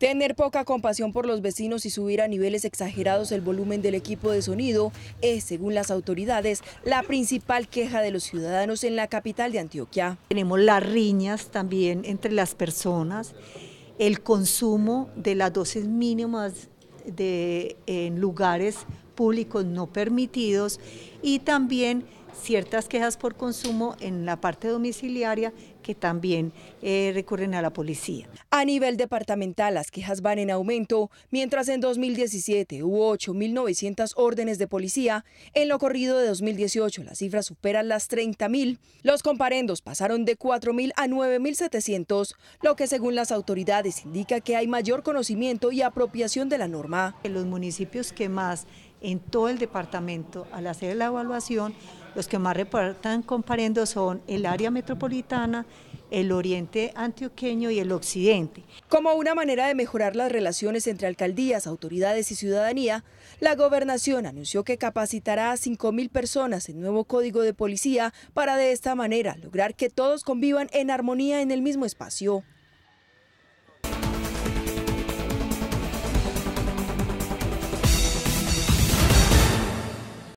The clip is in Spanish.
Tener poca compasión por los vecinos y subir a niveles exagerados el volumen del equipo de sonido es, según las autoridades, la principal queja de los ciudadanos en la capital de Antioquia. Tenemos las riñas también entre las personas, el consumo de las dosis mínimas de, en lugares públicos no permitidos y también ciertas quejas por consumo en la parte domiciliaria que también eh, recurren a la policía. A nivel departamental, las quejas van en aumento, mientras en 2017 hubo 8.900 órdenes de policía, en lo corrido de 2018 las cifras superan las 30.000, los comparendos pasaron de 4.000 a 9.700, lo que según las autoridades indica que hay mayor conocimiento y apropiación de la norma. En los municipios que más en todo el departamento. Al hacer la evaluación, los que más reportan comparendo son el área metropolitana, el oriente antioqueño y el occidente. Como una manera de mejorar las relaciones entre alcaldías, autoridades y ciudadanía, la gobernación anunció que capacitará a 5.000 personas en nuevo código de policía para de esta manera lograr que todos convivan en armonía en el mismo espacio.